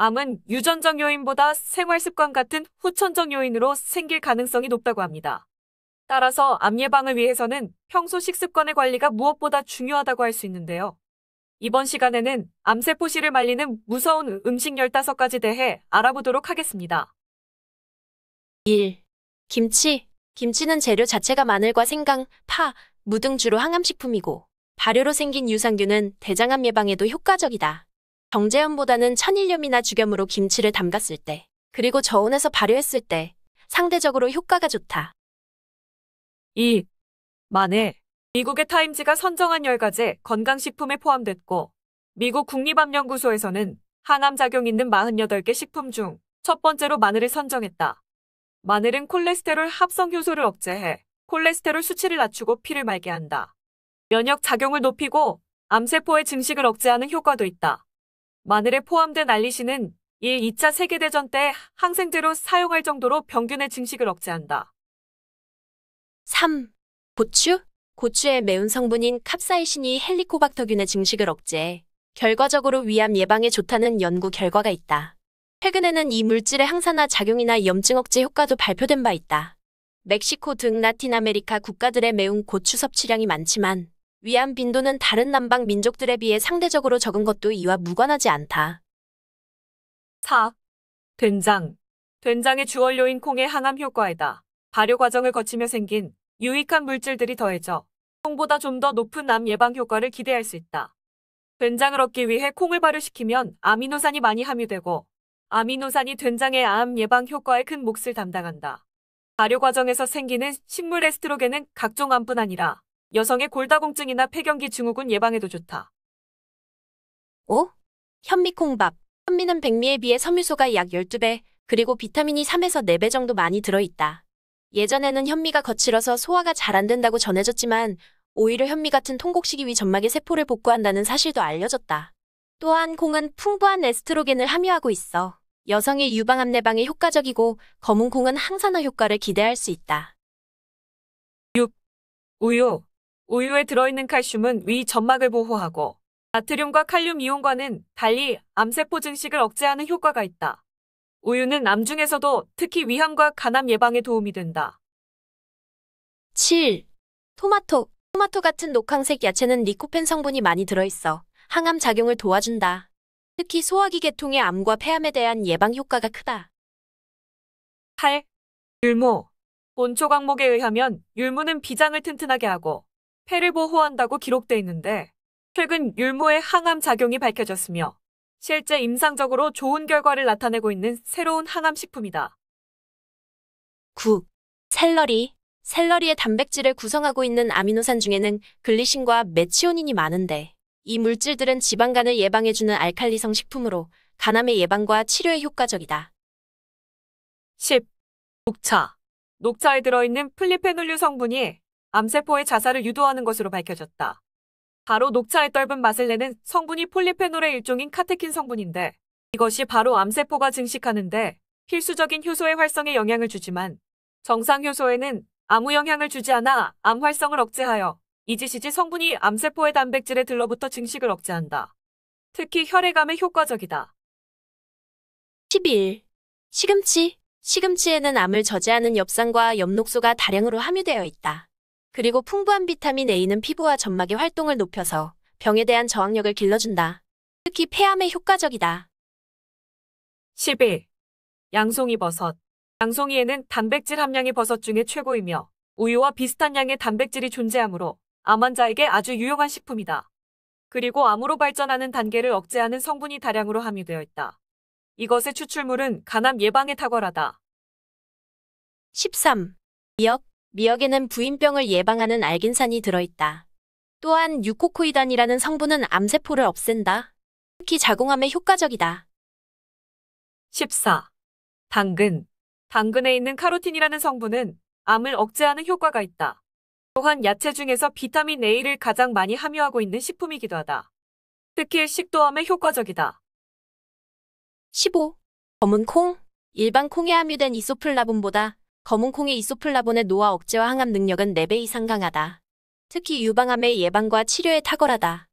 암은 유전적 요인보다 생활습관 같은 후천적 요인으로 생길 가능성이 높다고 합니다. 따라서 암 예방을 위해서는 평소 식습관의 관리가 무엇보다 중요하다고 할 수 있는데요. 이번 시간에는 암세포실을 말리는 무서운 음식 15가지 대해 알아보도록 하겠습니다. 1. 김치. 김치는 재료 자체가 마늘과 생강, 파, 무등 주로 항암식품이고 발효로 생긴 유산균은 대장암 예방에도 효과적이다. 정재현보다는 천일염이나 죽염으로 김치를 담갔을 때 그리고 저온에서 발효했을 때 상대적으로 효과가 좋다. 2. 만에 미국의 타임즈가 선정한 열가지 건강식품에 포함됐고 미국 국립암연구소에서는 항암작용 있는 48개 식품 중 첫 번째로 마늘을 선정했다. 마늘은 콜레스테롤 합성 효소를 억제해 콜레스테롤 수치를 낮추고 피를 맑게 한다. 면역 작용을 높이고 암세포의 증식을 억제하는 효과도 있다. 마늘에 포함된 알리신은 1, 2차 세계대전 때 항생제로 사용할 정도로 병균의 증식을 억제한다. 3. 고추? 고추의 매운 성분인 캡사이신이 헬리코박터균의 증식을 억제해 결과적으로 위암 예방에 좋다는 연구 결과가 있다. 최근에는 이 물질의 항산화 작용이나 염증 억제 효과도 발표된 바 있다. 멕시코 등 라틴 아메리카 국가들의 매운 고추 섭취량이 많지만 위안 빈도는 다른 남방 민족들에 비해 상대적으로 적은 것도 이와 무관하지 않다. 4. 된장. 된장의 주원료인 콩의 항암 효과에다 발효 과정을 거치며 생긴 유익한 물질들이 더해져 콩보다 좀 더 높은 암 예방 효과를 기대할 수 있다. 된장을 얻기 위해 콩을 발효시키면 아미노산이 많이 함유되고 아미노산이 된장의 암 예방 효과에 큰 몫을 담당한다. 발효 과정에서 생기는 식물 에스트로겐은 각종 암뿐 아니라 여성의 골다공증이나 폐경기 증후군 예방에도 좋다. 5. 현미콩밥. 현미는 백미에 비해 섬유소가 약 12배, 그리고 비타민이 3에서 4배 정도 많이 들어있다. 예전에는 현미가 거칠어서 소화가 잘 안 된다고 전해졌지만 오히려 현미 같은 통곡식이 위 점막의 세포를 복구한다는 사실도 알려졌다. 또한 콩은 풍부한 에스트로겐을 함유하고 있어 여성의 유방암 내방에 효과적이고 검은 콩은 항산화 효과를 기대할 수 있다. 6. 우유 우유에 들어있는 칼슘은 위 점막을 보호하고 나트륨과 칼륨 이온과는 달리 암세포 증식을 억제하는 효과가 있다. 우유는 암 중에서도 특히 위암과 간암 예방에 도움이 된다. 7. 토마토. 토마토 같은 녹황색 야채는 리코펜 성분이 많이 들어있어 항암 작용을 도와준다. 특히 소화기 계통의 암과 폐암에 대한 예방 효과가 크다. 8. 율무. 본초 광목에 의하면 율무는 비장을 튼튼하게 하고 폐를 보호한다고 기록돼 있는데 최근 율무의 항암 작용이 밝혀졌으며 실제 임상적으로 좋은 결과를 나타내고 있는 새로운 항암 식품이다. 9. 샐러리 샐러리의 단백질을 구성하고 있는 아미노산 중에는 글리신과 메치오닌이 많은데 이 물질들은 지방간을 예방해주는 알칼리성 식품으로 간암의 예방과 치료에 효과적이다. 10. 녹차 녹차에 들어있는 플리페놀류 성분이 암세포의 자살을 유도하는 것으로 밝혀졌다. 바로 녹차에 떫은 맛을 내는 성분이 폴리페놀의 일종인 카테킨 성분인데 이것이 바로 암세포가 증식하는데 필수적인 효소의 활성에 영향을 주지만 정상 효소에는 아무 영향을 주지 않아 암 활성을 억제하여 이지시지 성분이 암세포의 단백질에 들러붙어 증식을 억제한다. 특히 혈액암에 효과적이다. 11. 시금치. 시금치에는 암을 저지하는 엽산과 엽록소가 다량으로 함유되어 있다. 그리고 풍부한 비타민 A는 피부와 점막의 활동을 높여서 병에 대한 저항력을 길러준다. 특히 폐암에 효과적이다. 11. 양송이 버섯. 양송이에는 단백질 함량이 버섯 중에 최고이며 우유와 비슷한 양의 단백질이 존재하므로 암 환자에게 아주 유용한 식품이다. 그리고 암으로 발전하는 단계를 억제하는 성분이 다량으로 함유되어 있다. 이것의 추출물은 간암 예방에 탁월하다. 13. 미역, 미역에는 부인병을 예방하는 알긴산이 들어있다. 또한 유코코이단이라는 성분은 암세포를 없앤다. 특히 자궁암에 효과적이다. 14. 당근. 당근에 있는 카로틴이라는 성분은 암을 억제하는 효과가 있다. 또한 야채 중에서 비타민 A를 가장 많이 함유하고 있는 식품이기도 하다. 특히 식도암에 효과적이다. 15. 검은 콩. 일반 콩에 함유된 이소플라본보다 검은콩의 이소플라본의 노화 억제와 항암 능력은 4배 이상 강하다. 특히 유방암의 예방과 치료에 탁월하다.